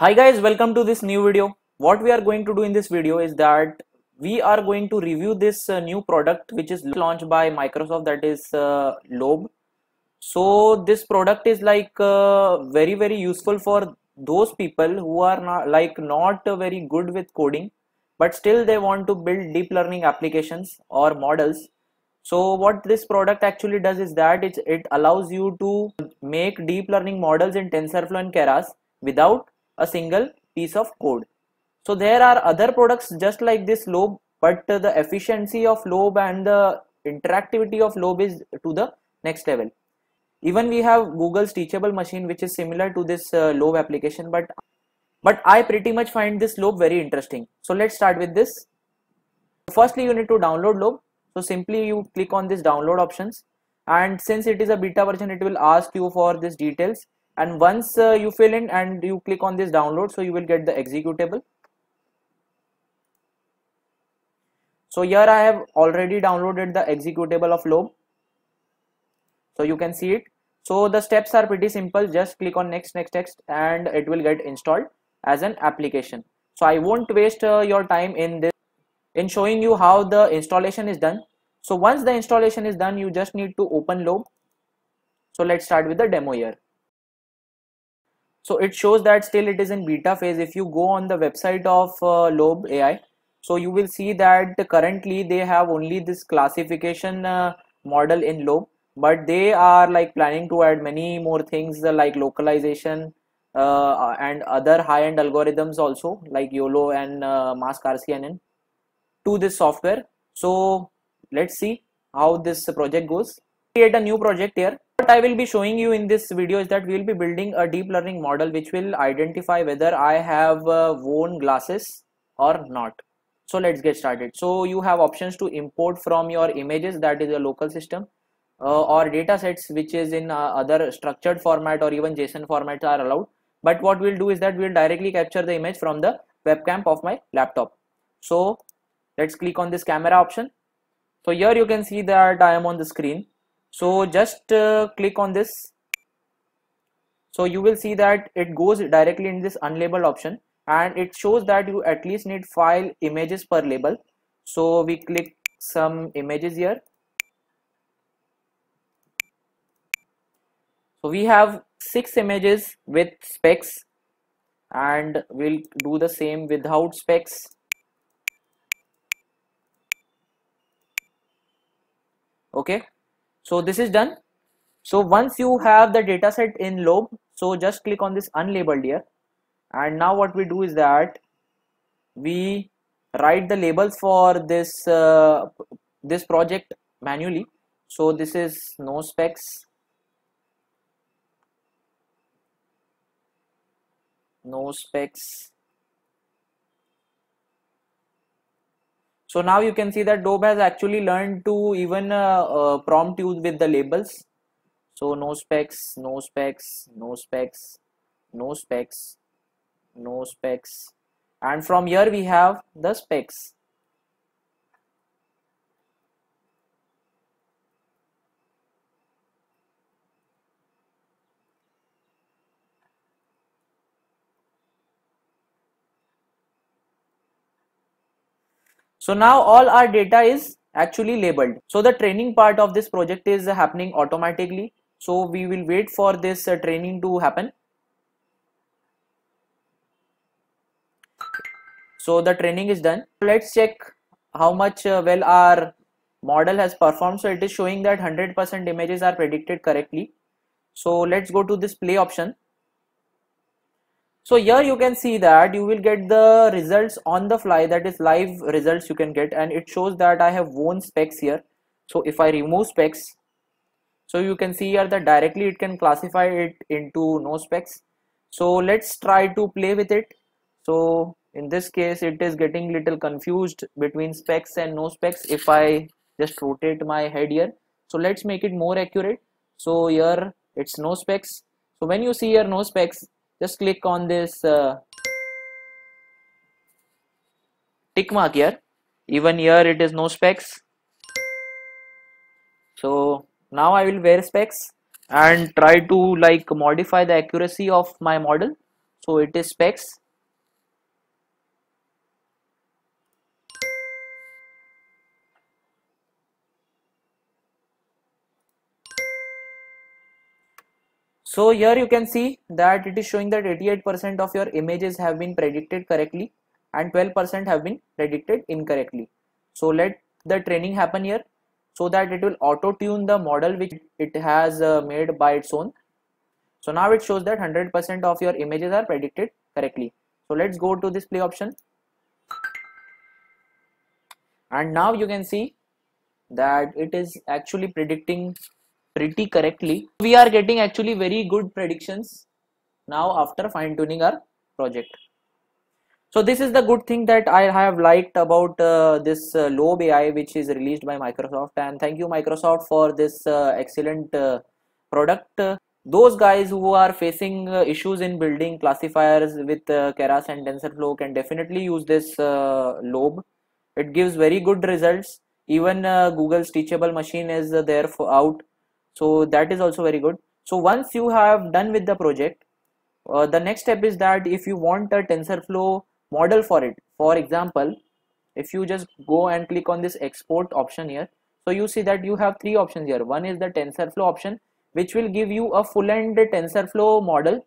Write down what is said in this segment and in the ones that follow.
hi guys welcome to this new video what we are going to do in this video is that we are going to review this uh, new product which is launched by microsoft that is uh, lobe so this product is like uh, very very useful for those people who are not like not very good with coding but still they want to build deep learning applications or models so what this product actually does is that it, it allows you to make deep learning models in tensorflow and keras without a single piece of code. So there are other products just like this lobe, but the efficiency of lobe and the interactivity of lobe is to the next level. Even we have Google's teachable machine, which is similar to this uh, lobe application, but but I pretty much find this lobe very interesting. So let's start with this. Firstly, you need to download lobe. So simply you click on this download options and since it is a beta version, it will ask you for these details and once uh, you fill in and you click on this download so you will get the executable so here I have already downloaded the executable of lobe so you can see it so the steps are pretty simple just click on next next next and it will get installed as an application so I won't waste uh, your time in this in showing you how the installation is done so once the installation is done you just need to open lobe so let's start with the demo here so it shows that still it is in beta phase if you go on the website of uh, lobe ai so you will see that currently they have only this classification uh, model in lobe but they are like planning to add many more things uh, like localization uh, and other high-end algorithms also like YOLO and uh, mask RCNN to this software. So let's see how this project goes. Create a new project here what I will be showing you in this video is that we will be building a deep learning model which will identify whether I have uh, worn glasses or not. So let's get started. So you have options to import from your images that is a local system uh, or data sets which is in uh, other structured format or even JSON formats are allowed. But what we'll do is that we'll directly capture the image from the webcam of my laptop. So let's click on this camera option. So here you can see that I am on the screen so just uh, click on this so you will see that it goes directly in this unlabeled option and it shows that you at least need five images per label so we click some images here so we have six images with specs and we'll do the same without specs okay so this is done so once you have the data set in lobe so just click on this unlabeled here and now what we do is that we write the labels for this uh, this project manually so this is no specs no specs So now you can see that Dobe has actually learned to even uh, uh, prompt you with the labels. So no specs, no specs, no specs, no specs, no specs. And from here we have the specs. So now all our data is actually labeled. So the training part of this project is happening automatically. So we will wait for this uh, training to happen. So the training is done. Let's check how much uh, well our model has performed. So it is showing that 100% images are predicted correctly. So let's go to this play option so here you can see that you will get the results on the fly that is live results you can get and it shows that I have won specs here so if I remove specs so you can see here that directly it can classify it into no specs so let's try to play with it so in this case it is getting little confused between specs and no specs if I just rotate my head here so let's make it more accurate so here it's no specs so when you see here no specs just click on this uh, tick mark here even here it is no specs so now I will wear specs and try to like modify the accuracy of my model so it is specs so here you can see that it is showing that 88% of your images have been predicted correctly and 12% have been predicted incorrectly so let the training happen here so that it will auto tune the model which it has uh, made by its own so now it shows that 100% of your images are predicted correctly so let's go to this play option and now you can see that it is actually predicting pretty correctly we are getting actually very good predictions now after fine tuning our project so this is the good thing that i have liked about uh, this uh, lobe ai which is released by microsoft and thank you microsoft for this uh, excellent uh, product those guys who are facing uh, issues in building classifiers with uh, keras and tensorflow can definitely use this lobe it gives very good results even google's teachable machine is there for out so that is also very good so once you have done with the project uh, the next step is that if you want a tensorflow model for it for example if you just go and click on this export option here so you see that you have three options here one is the tensorflow option which will give you a full end tensorflow model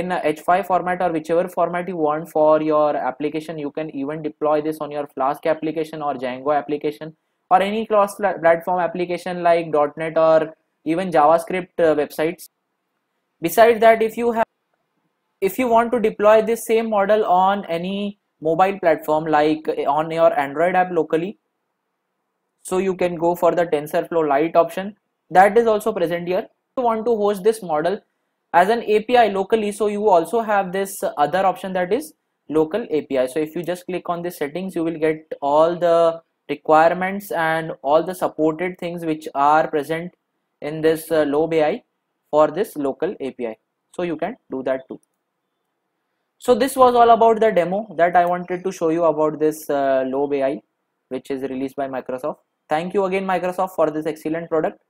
in h5 format or whichever format you want for your application you can even deploy this on your flask application or django application or any cross platform application like net or even javascript uh, websites besides that if you have if you want to deploy this same model on any mobile platform like eh, on your android app locally so you can go for the tensorflow lite option that is also present here you want to host this model as an api locally so you also have this other option that is local api so if you just click on the settings you will get all the requirements and all the supported things which are present in this uh, lobe AI for this local API. So you can do that too. So this was all about the demo that I wanted to show you about this uh, lobe AI which is released by Microsoft. Thank you again Microsoft for this excellent product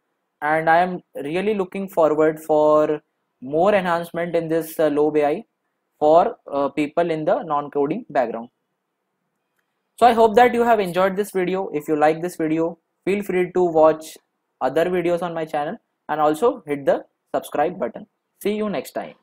and I am really looking forward for more enhancement in this uh, lobe AI for uh, people in the non-coding background. So I hope that you have enjoyed this video. If you like this video, feel free to watch other videos on my channel and also hit the subscribe button see you next time